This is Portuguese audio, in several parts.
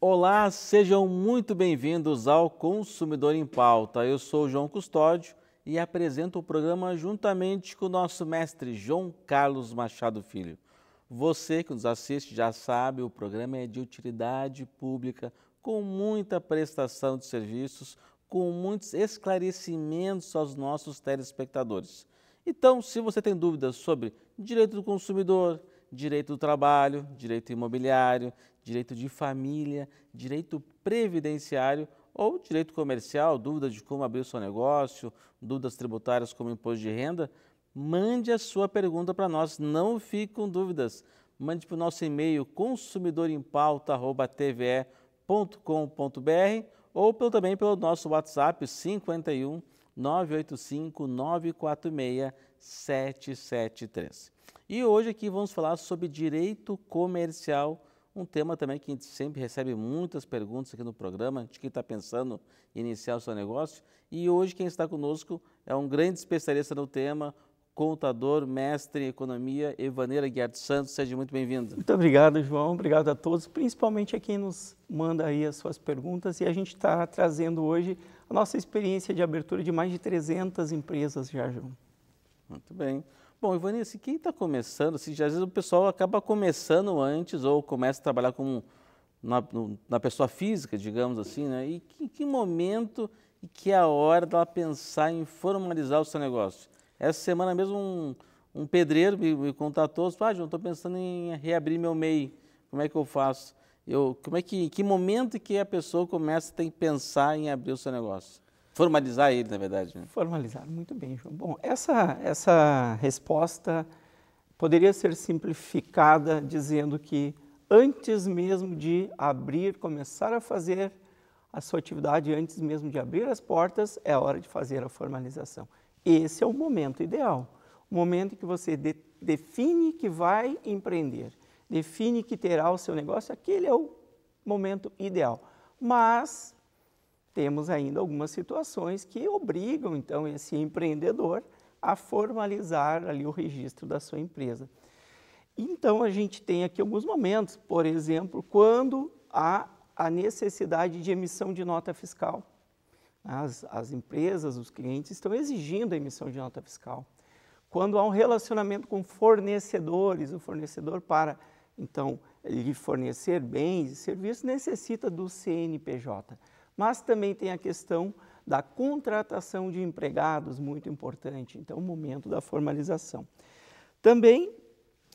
Olá, sejam muito bem-vindos ao Consumidor em Pauta. Eu sou João Custódio e apresento o programa juntamente com o nosso mestre João Carlos Machado Filho. Você que nos assiste já sabe, o programa é de utilidade pública com muita prestação de serviços, com muitos esclarecimentos aos nossos telespectadores. Então, se você tem dúvidas sobre direito do consumidor, direito do trabalho, direito imobiliário, direito de família, direito previdenciário ou direito comercial, dúvidas de como abrir o seu negócio, dúvidas tributárias como imposto de renda, mande a sua pergunta para nós, não fique com dúvidas. Mande para o nosso e-mail consumidorempauta.tve.com www.cultura.com.br ou pelo, também pelo nosso WhatsApp 51 985 946 773. E hoje aqui vamos falar sobre direito comercial, um tema também que a gente sempre recebe muitas perguntas aqui no programa, de quem está pensando em iniciar o seu negócio. E hoje quem está conosco é um grande especialista no tema, contador, mestre em economia, Evaneira Guiardo Santos. Seja muito bem-vindo. Muito obrigado, João. Obrigado a todos, principalmente a quem nos manda aí as suas perguntas. E a gente está trazendo hoje a nossa experiência de abertura de mais de 300 empresas já, João. Muito bem. Bom, Ivanir, se assim, quem está começando, assim, às vezes o pessoal acaba começando antes ou começa a trabalhar com na, na pessoa física, digamos assim, né? E que, que momento e que é a hora dela pensar em formalizar o seu negócio? Essa semana mesmo um, um pedreiro me, me contatou, disse, ah, João, estou pensando em reabrir meu MEI, como é que eu faço? Eu, como é que, que momento que a pessoa começa a ter que pensar em abrir o seu negócio? Formalizar ele, na verdade. Né? Formalizar, muito bem, João. Bom, essa, essa resposta poderia ser simplificada dizendo que antes mesmo de abrir, começar a fazer a sua atividade, antes mesmo de abrir as portas, é hora de fazer a formalização. Esse é o momento ideal. O momento em que você de, define que vai empreender, define que terá o seu negócio, aquele é o momento ideal. Mas temos ainda algumas situações que obrigam então esse empreendedor a formalizar ali o registro da sua empresa. Então a gente tem aqui alguns momentos, por exemplo, quando há a necessidade de emissão de nota fiscal. As, as empresas, os clientes estão exigindo a emissão de nota fiscal. Quando há um relacionamento com fornecedores, o fornecedor para então lhe fornecer bens e serviços necessita do CNPJ. Mas também tem a questão da contratação de empregados, muito importante, então o momento da formalização. Também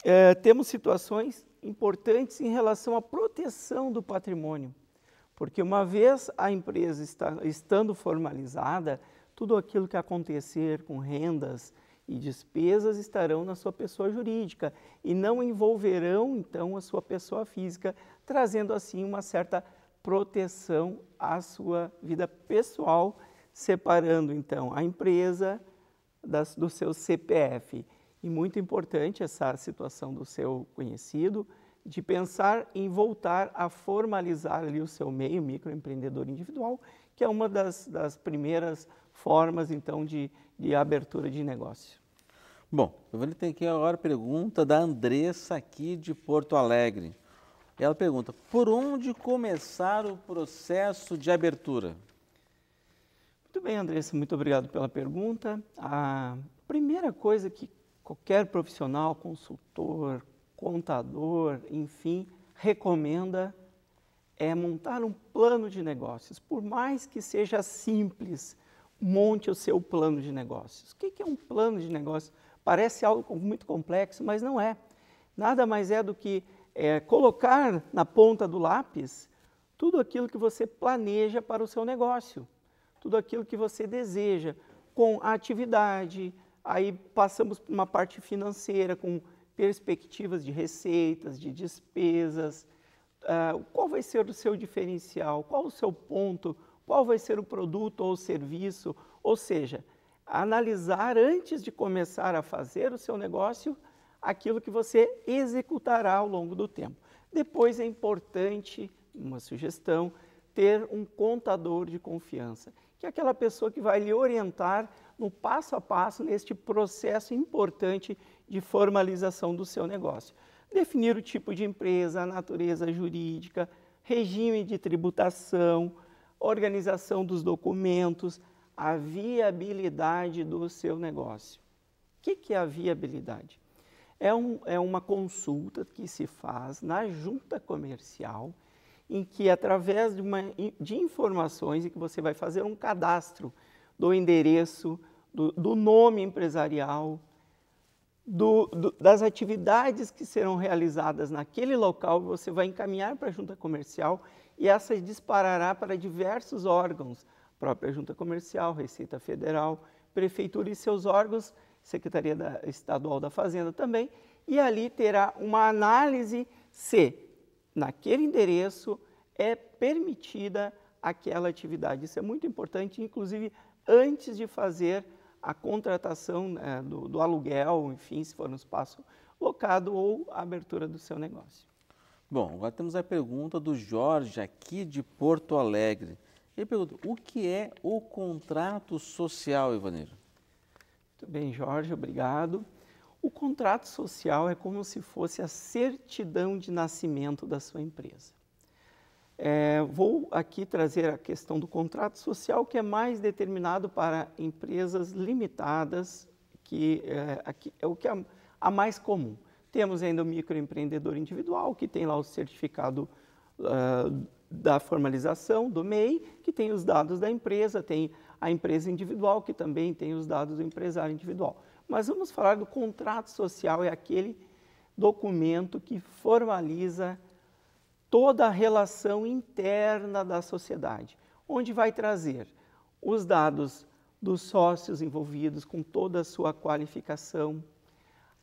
eh, temos situações importantes em relação à proteção do patrimônio. Porque uma vez a empresa está, estando formalizada, tudo aquilo que acontecer com rendas e despesas estarão na sua pessoa jurídica e não envolverão então a sua pessoa física, trazendo assim uma certa proteção à sua vida pessoal, separando então a empresa das, do seu CPF. E muito importante essa situação do seu conhecido, de pensar em voltar a formalizar ali o seu meio microempreendedor individual, que é uma das, das primeiras formas, então, de, de abertura de negócio. Bom, eu vou ter aqui agora a pergunta da Andressa aqui de Porto Alegre. Ela pergunta, por onde começar o processo de abertura? Muito bem, Andressa, muito obrigado pela pergunta. A primeira coisa que qualquer profissional, consultor, contador, enfim, recomenda é montar um plano de negócios. Por mais que seja simples, monte o seu plano de negócios. O que é um plano de negócios? Parece algo muito complexo, mas não é. Nada mais é do que é, colocar na ponta do lápis tudo aquilo que você planeja para o seu negócio, tudo aquilo que você deseja, com a atividade, aí passamos para uma parte financeira, com perspectivas de receitas, de despesas, uh, qual vai ser o seu diferencial, qual o seu ponto, qual vai ser o produto ou o serviço, ou seja, analisar antes de começar a fazer o seu negócio aquilo que você executará ao longo do tempo. Depois é importante, uma sugestão, ter um contador de confiança, que é aquela pessoa que vai lhe orientar no passo a passo neste processo importante de formalização do seu negócio. Definir o tipo de empresa, a natureza jurídica, regime de tributação, organização dos documentos, a viabilidade do seu negócio. O que, é a viabilidade? É, um, é uma consulta que se faz na junta comercial em que, através de, uma, de informações, em que você vai fazer um cadastro do endereço, do, do nome empresarial, do, do, das atividades que serão realizadas naquele local, você vai encaminhar para a junta comercial e essa disparará para diversos órgãos, própria junta comercial, Receita Federal, Prefeitura e seus órgãos, Secretaria da, Estadual da Fazenda também, e ali terá uma análise se naquele endereço é permitida aquela atividade. Isso é muito importante, inclusive antes de fazer a contratação né, do, do, aluguel, enfim, se for no espaço locado ou a abertura do seu negócio. Bom, agora temos a pergunta do Jorge, aqui de Porto Alegre. Ele pergunta, o que é o contrato social, Ivaneiro? Muito bem, Jorge, obrigado. O contrato social é como se fosse a certidão de nascimento da sua empresa. É, vou aqui trazer a questão do contrato social, que é mais determinado para empresas limitadas, que é, aqui, é o que é a, mais comum. Temos ainda o microempreendedor individual, que tem lá o certificado uh, da formalização do MEI, que tem os dados da empresa, tem a empresa individual, que também tem os dados do empresário individual. Mas vamos falar do contrato social, é aquele documento que formaliza toda a relação interna da sociedade, onde vai trazer os dados dos sócios envolvidos com toda a sua qualificação,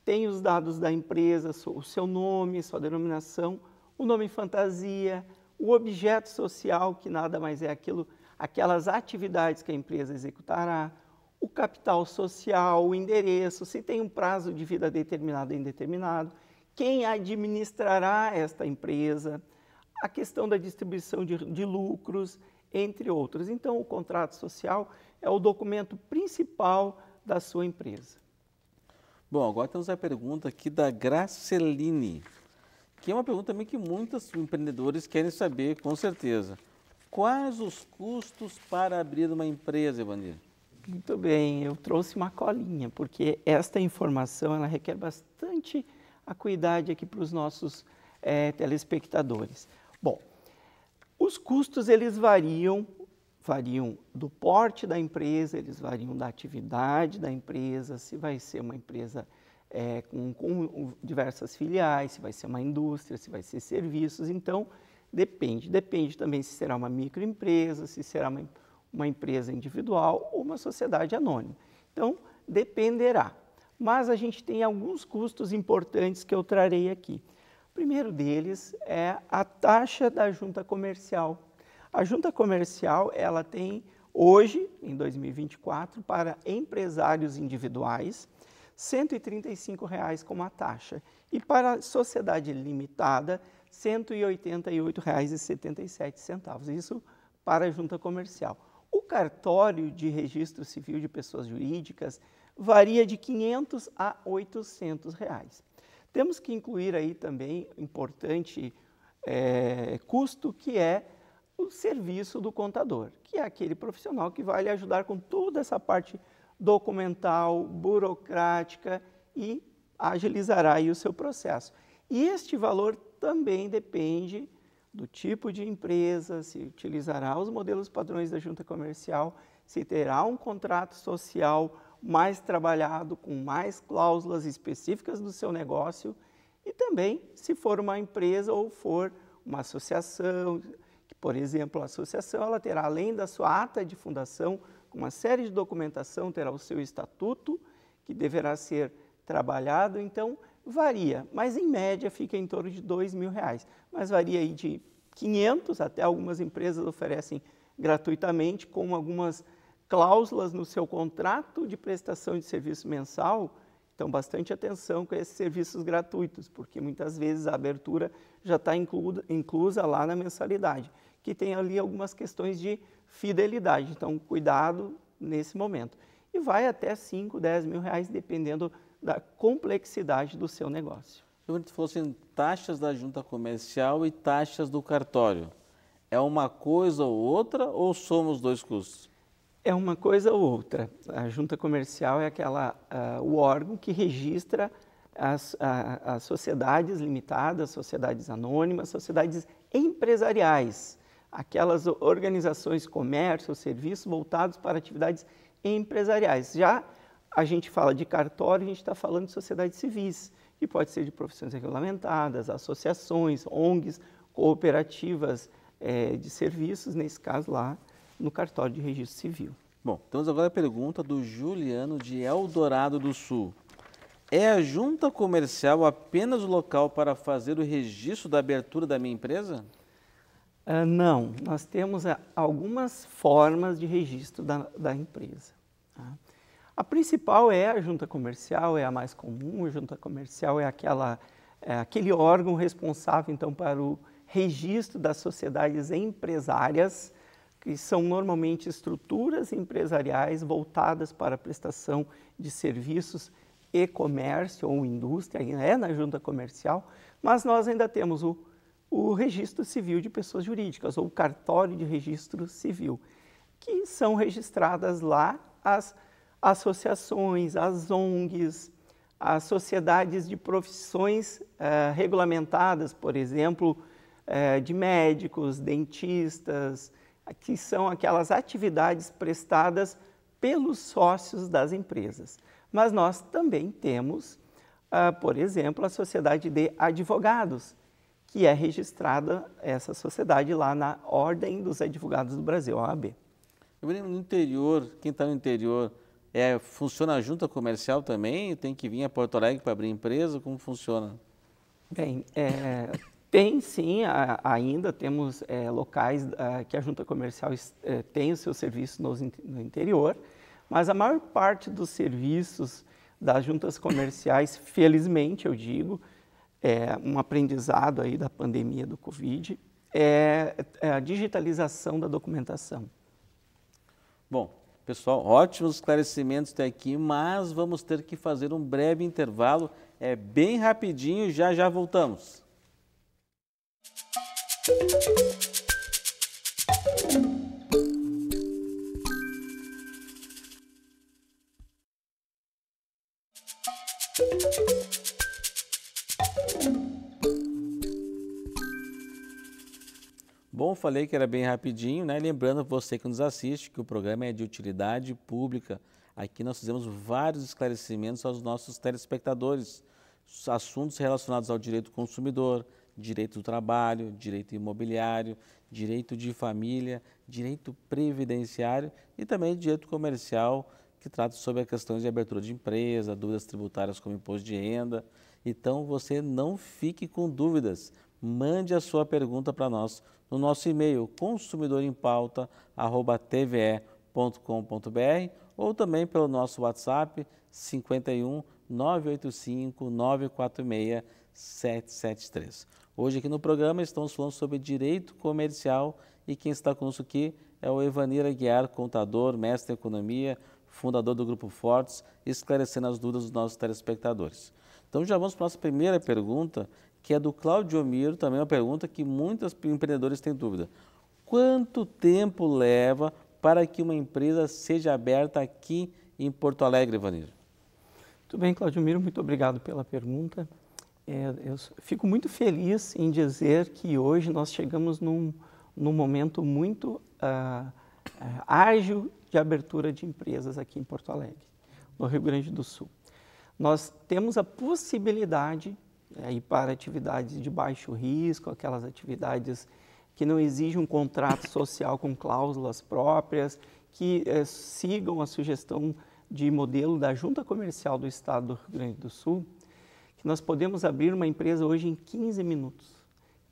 tem os dados da empresa, o seu nome, sua denominação, o nome fantasia, o objeto social, que nada mais é aquilo, aquelas atividades que a empresa executará, o capital social, o endereço, se tem um prazo de vida determinado ou indeterminado, quem administrará esta empresa, a questão da distribuição de, de lucros, entre outros. Então, o contrato social é o documento principal da sua empresa. Bom, agora temos a pergunta aqui da Graceline, que é uma pergunta também que muitos empreendedores querem saber, com certeza. Quais os custos para abrir uma empresa, Evanir? Muito bem, eu trouxe uma colinha, porque esta informação ela requer bastante acuidade aqui para os nossos é, telespectadores. Bom, os custos eles variam, variam do porte da empresa, eles variam da atividade da empresa, se vai ser uma empresa é, com, com, diversas filiais, se vai ser uma indústria, se vai ser serviços, então depende. Depende também se será uma microempresa, se será uma, uma empresa individual ou uma sociedade anônima. Então, dependerá. Mas a gente tem alguns custos importantes que eu trarei aqui primeiro deles é a taxa da junta comercial. A junta comercial ela tem hoje, em 2024, para empresários individuais, R$ 135,00 como a taxa e para a sociedade limitada, R$ 188,77. Isso para a junta comercial. O cartório de registro civil de pessoas jurídicas varia de 500 a 800 reais. Temos que incluir aí também importante é, custo que é o serviço do contador, que é aquele profissional que vai lhe ajudar com toda essa parte documental, burocrática e agilizará aí o seu processo. E este valor também depende do tipo de empresa, se utilizará os modelos padrões da junta comercial, se terá um contrato social mais trabalhado, com mais cláusulas específicas do seu negócio e também se for uma empresa ou for uma associação, que, por exemplo, a associação ela terá além da sua ata de fundação, uma série de documentação, terá o seu estatuto que deverá ser trabalhado, então varia, mas em média fica em torno de dois mil reais, mas varia aí de 500 até algumas empresas oferecem gratuitamente, como algumas cláusulas no seu contrato de prestação de serviço mensal. Então, bastante atenção com esses serviços gratuitos, porque muitas vezes a abertura já está inclusa lá na mensalidade, que tem ali algumas questões de fidelidade. Então, cuidado nesse momento. E vai até 5, 10 mil reais, dependendo da complexidade do seu negócio. Se fossem taxas da junta comercial e taxas do cartório, é uma coisa ou outra ou somos dois custos? É uma coisa ou outra. A junta comercial é aquela, uh, o órgão que registra as, as sociedades limitadas, sociedades anônimas, sociedades empresariais, aquelas organizações comércio, serviços voltados para atividades empresariais. Já a gente fala de cartório, a gente está falando de sociedades civis, que pode ser de profissões regulamentadas, associações, ONGs, cooperativas é, de serviços, nesse caso lá, no cartório de registro civil. Bom, temos agora a pergunta do Juliano de Eldorado do Sul. É a junta comercial apenas o local para fazer o registro da abertura da minha empresa? Uh, não, nós temos uh, algumas formas de registro da, da empresa. Tá? A principal é a junta comercial, é a mais comum. A junta comercial é, aquela, é aquele órgão responsável, então, para o registro das sociedades empresárias que são normalmente estruturas empresariais voltadas para a prestação de serviços e comércio ou indústria, é na junta comercial, mas nós ainda temos o, o registro civil de pessoas jurídicas ou o cartório de registro civil, que são registradas lá as associações, as ONGs, as sociedades de profissões eh, regulamentadas, por exemplo, eh, de médicos, dentistas, que são aquelas atividades prestadas pelos sócios das empresas. Mas nós também temos, ah, por exemplo, a Sociedade de Advogados, que é registrada essa sociedade lá na Ordem dos Advogados do Brasil, a OAB. Eu lembro no interior, quem está no interior, é, funciona a junta comercial também? Tem que vir a Porto Alegre para abrir empresa? Como funciona? Bem, é, tem sim, a, ainda temos é, locais a, eh, que a junta comercial é, tem o seu serviço no, no, interior, mas a maior parte dos serviços das juntas comerciais, felizmente eu digo, é um aprendizado aí da pandemia do Covid, é, é a digitalização da documentação. Bom, pessoal, ótimos esclarecimentos até aqui, mas vamos ter que fazer um breve intervalo, é bem rapidinho, já já voltamos. Bom, falei que era bem rapidinho, né? Lembrando você que nos assiste que o programa é de utilidade pública. Aqui nós fizemos vários esclarecimentos aos nossos telespectadores, assuntos relacionados ao direito do consumidor, direito do trabalho, direito imobiliário, direito de família, direito previdenciário e também direito comercial, que trata sobre as questões de abertura de empresa, dúvidas tributárias como imposto de renda. Então você não fique com dúvidas. Mande a sua pergunta para nós no nosso e-mail consumidorempauta@tve.com.br ou também pelo nosso WhatsApp 51 985 946 773. Hoje aqui no programa estamos falando sobre direito comercial e quem está conosco aqui é o Evanir Aguiar, contador, mestre em economia, fundador do Grupo Fortes, esclarecendo as dúvidas dos nossos telespectadores. Então já vamos para a nossa primeira pergunta, que é do Claudio Miro, também uma pergunta que muitos empreendedores têm dúvida. Quanto tempo leva para que uma empresa seja aberta aqui em Porto Alegre, Vanir? Muito bem, Claudio Miro, muito obrigado pela pergunta. É, eu fico muito feliz em dizer que hoje nós chegamos num, num momento muito ah, ah, ágil de abertura de empresas aqui em Porto Alegre, no Rio Grande do Sul. Nós temos a possibilidade, aí para atividades de baixo risco, aquelas atividades que não exigem um contrato social com cláusulas próprias, que eh, sigam a sugestão de modelo da Junta Comercial do Estado do Rio Grande do Sul, nós podemos abrir uma empresa hoje em 15 minutos.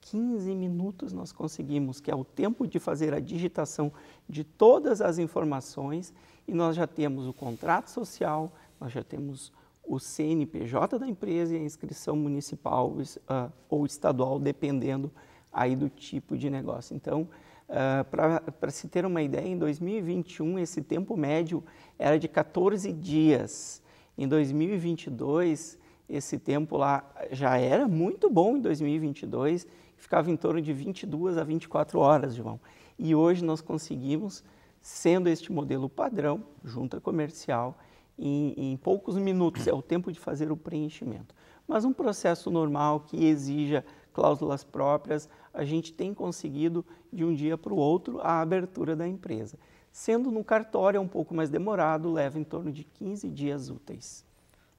15 minutos nós conseguimos, que é o tempo de fazer a digitação de todas as informações e nós já temos o contrato social, nós já temos o CNPJ da empresa e a inscrição municipal uh, ou estadual, dependendo aí do tipo de negócio. Então, uh, ah, para se ter uma ideia, em 2021 esse tempo médio era de 14 dias. Em 2022 esse tempo lá já era muito bom em 2022, ficava em torno de 22 a 24 horas, João. E hoje nós conseguimos, sendo este modelo padrão, junta comercial, em, em poucos minutos é o tempo de fazer o preenchimento. Mas um processo normal que exija cláusulas próprias, a gente tem conseguido de um dia para o outro a abertura da empresa. Sendo no cartório é um pouco mais demorado, leva em torno de 15 dias úteis.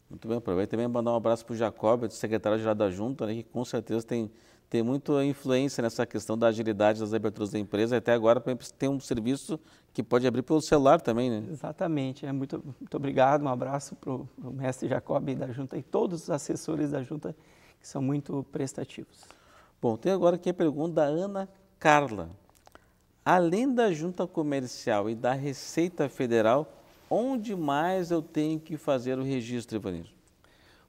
Muito bem, aproveito também mandar um abraço para o Jacob, secretário-geral da Junta, né, que com certeza tem, tem muita influência nessa questão da agilidade das aberturas da empresa. Até agora tem um serviço que pode abrir pelo celular também, né? Exatamente. É, muito, muito obrigado, um abraço para o mestre Jacob da Junta e todos os assessores da Junta que são muito prestativos. Bom, tem agora aqui a pergunta da Ana Carla. Além da Junta Comercial e da Receita Federal, Onde mais eu tenho que fazer o registro, Ivanildo?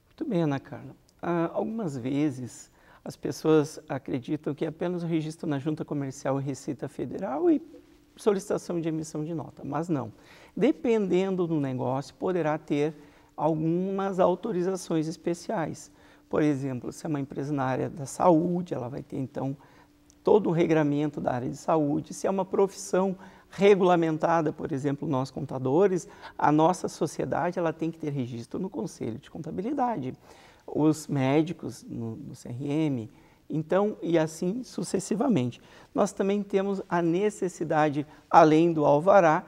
Muito bem, Ana Carla. Ah, algumas vezes as pessoas acreditam que apenas o registro na Junta Comercial e Receita Federal e solicitação de emissão de nota, mas não. Dependendo do negócio, poderá ter algumas autorizações especiais. Por exemplo, se é uma empresa na área da saúde, ela vai ter então todo o regramento da área de saúde. Se é uma profissão regulamentada, por exemplo, nós contadores, a nossa sociedade ela tem que ter registro no Conselho de Contabilidade, os médicos no, no CRM, então e assim sucessivamente. Nós também temos a necessidade, além do alvará,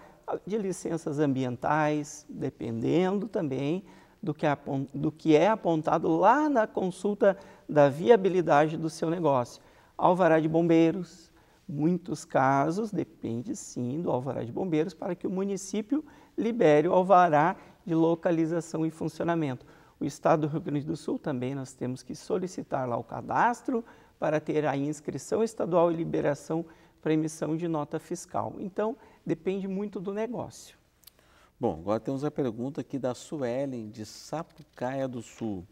de licenças ambientais, dependendo também do que, é do que é apontado lá na consulta da viabilidade do seu negócio. Alvará de bombeiros, Muitos casos depende sim do alvará de bombeiros para que o município libere o alvará de localização e funcionamento. O estado do Rio Grande do Sul também nós temos que solicitar lá o cadastro para ter a inscrição estadual e liberação para emissão de nota fiscal. Então, depende muito do negócio. Bom, agora temos a pergunta aqui da Suelen, de Sapucaia do Sul.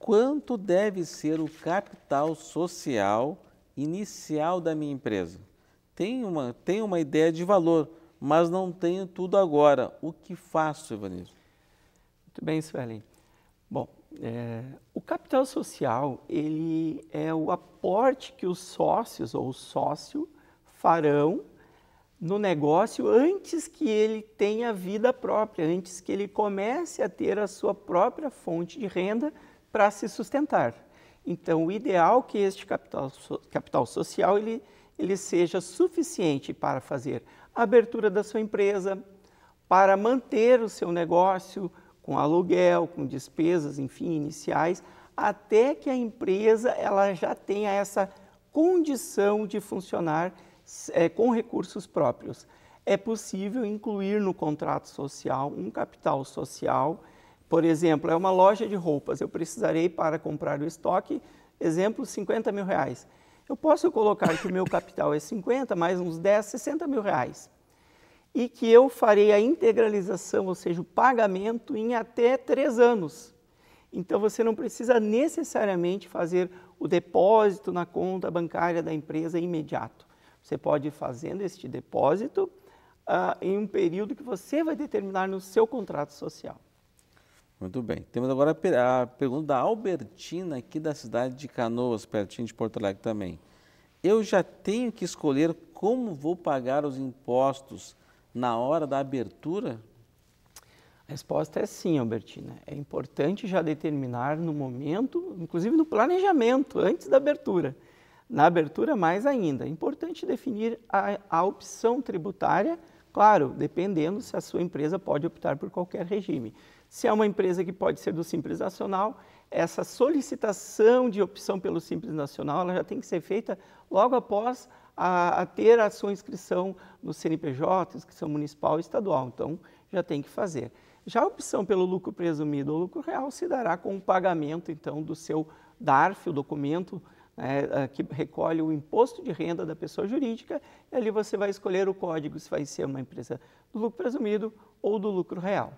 Quanto deve ser o capital social inicial da minha empresa. Tenho uma, tenho uma ideia de valor, mas não tenho tudo agora. O que faço, Ivanilson? Muito bem, Suelen. Bom, é, o capital social ele é o aporte que os sócios ou o sócio farão no negócio antes que ele tenha vida própria, antes que ele comece a ter a sua própria fonte de renda para se sustentar. Então, o ideal é que este capital, capital social ele, ele seja suficiente para fazer a abertura da sua empresa, para manter o seu negócio com aluguel, com despesas, enfim, iniciais, até que a empresa ela já tenha essa condição de funcionar é, com recursos próprios. É possível incluir no contrato social um capital social por exemplo, é uma loja de roupas, eu precisarei para comprar o estoque, exemplo, 50 mil reais. Eu posso colocar que o meu capital é 50, mais uns 10, 60 mil reais. E que eu farei a integralização, ou seja, o pagamento em até três anos. Então você não precisa necessariamente fazer o depósito na conta bancária da empresa imediato. Você pode ir fazendo este depósito uh, em um período que você vai determinar no seu contrato social. Muito bem. Temos agora a pergunta da Albertina, aqui da cidade de Canoas, pertinho de Porto Alegre também. Eu já tenho que escolher como vou pagar os impostos na hora da abertura? A resposta é sim, Albertina. É importante já determinar no momento, inclusive no planejamento, antes da abertura. Na abertura, mais ainda. É importante definir a, a opção tributária Claro, dependendo se a sua empresa pode optar por qualquer regime. Se é uma empresa que pode ser do Simples Nacional, essa solicitação de opção pelo Simples Nacional ela já tem que ser feita logo após a, a ter a sua inscrição no CNPJ, inscrição municipal e estadual. Então, já tem que fazer. Já a opção pelo lucro presumido ou lucro real se dará com o pagamento, então, do seu DARF, o documento né, ah, que recolhe o imposto de renda da pessoa jurídica, e ali você vai escolher o código se vai ser uma empresa do lucro presumido ou do lucro real.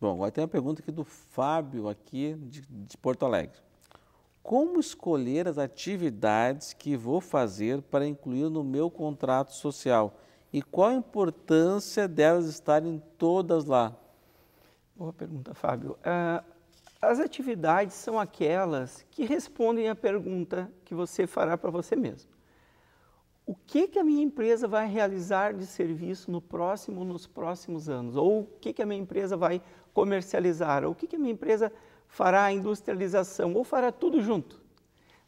Bom, agora tem uma pergunta aqui do Fábio, aqui de, de Porto Alegre. Como escolher as atividades que vou fazer para incluir no meu contrato social? E qual a importância delas estarem todas lá? Boa pergunta, Fábio. Uh, as atividades são aquelas que respondem à pergunta que você fará para você mesmo. O que, que a minha empresa vai realizar de serviço no próximo, nos próximos anos? Ou o que, que a minha empresa vai comercializar? Ou o que, que a minha empresa fará a industrialização? Ou fará tudo junto?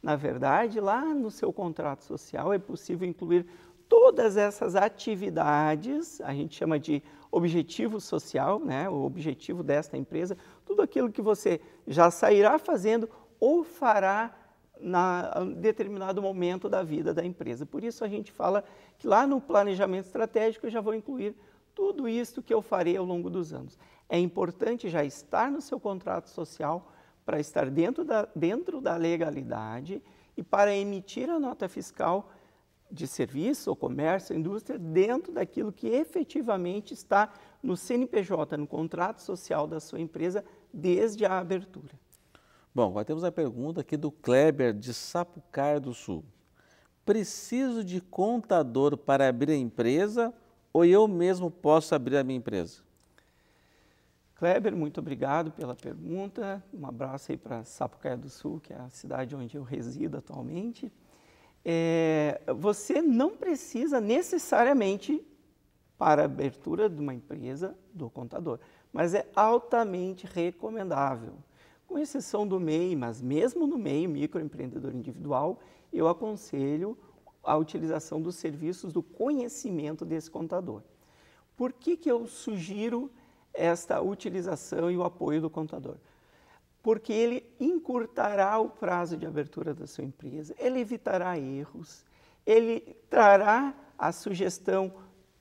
Na verdade, lá no seu contrato social é possível incluir todas essas atividades, a gente chama de objetivo social, né, o objetivo desta empresa, tudo aquilo que você já sairá fazendo ou fará na em determinado momento da vida da empresa. Por isso a gente fala que lá no planejamento estratégico eu já vou incluir tudo isto que eu farei ao longo dos anos. É importante já estar no seu contrato social para estar dentro da, dentro da legalidade e para emitir a nota fiscal de serviço, ou comércio, indústria, dentro daquilo que efetivamente está no CNPJ, no contrato social da sua empresa, desde a abertura. Bom, agora temos a pergunta aqui do Kleber de Sapucaia do Sul. Preciso de contador para abrir a empresa ou eu mesmo posso abrir a minha empresa? Kleber, muito obrigado pela pergunta. Um abraço aí para Sapucaia do Sul, que é a cidade onde eu resido atualmente é, você não precisa necessariamente, para a abertura de uma empresa, do contador, mas é altamente recomendável. Com exceção do MEI, mas mesmo no MEI, microempreendedor individual, eu aconselho a utilização dos serviços do conhecimento desse contador. Por que, que eu sugiro esta utilização e o apoio do contador? porque ele encurtará o prazo de abertura da sua empresa, ele evitará erros, ele trará a sugestão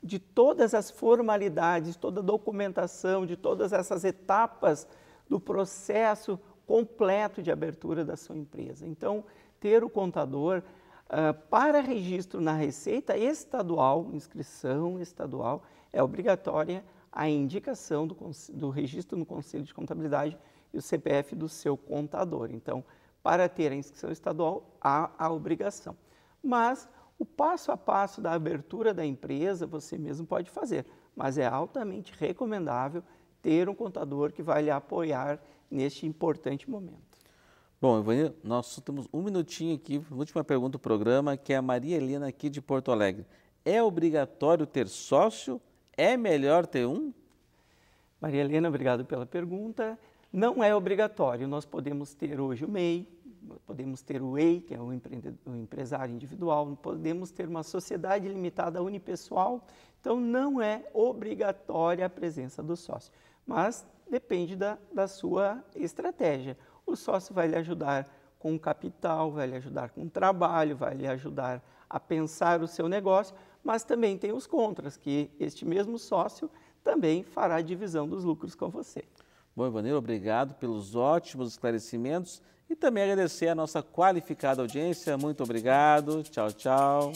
de todas as formalidades, toda a documentação, de todas essas etapas do processo completo de abertura da sua empresa. Então, ter o contador uh, para registro na Receita Estadual, inscrição estadual, é obrigatória a indicação do, do registro no Conselho de Contabilidade e o CPF do seu contador. Então, para ter a inscrição estadual, há a obrigação. Mas o passo a passo da abertura da empresa você mesmo pode fazer, mas é altamente recomendável ter um contador que vai lhe apoiar neste importante momento. Bom, Ivanil, nós temos um minutinho aqui, última pergunta do programa, que é a Maria Helena aqui de Porto Alegre. É obrigatório ter sócio? É melhor ter um? Maria Helena, obrigado pela pergunta. Não é obrigatório, nós podemos ter hoje o MEI, podemos ter o EI, que é o, o empresário individual, podemos ter uma sociedade limitada unipessoal, então não é obrigatória a presença do sócio, mas depende da, da sua estratégia. O sócio vai lhe ajudar com capital, vai lhe ajudar com trabalho, vai lhe ajudar a pensar o seu negócio, mas também tem os contras, que este mesmo sócio também fará divisão dos lucros com você. Bom, Ivanildo, obrigado pelos ótimos esclarecimentos e também agradecer a nossa qualificada audiência. Muito obrigado. Tchau, tchau.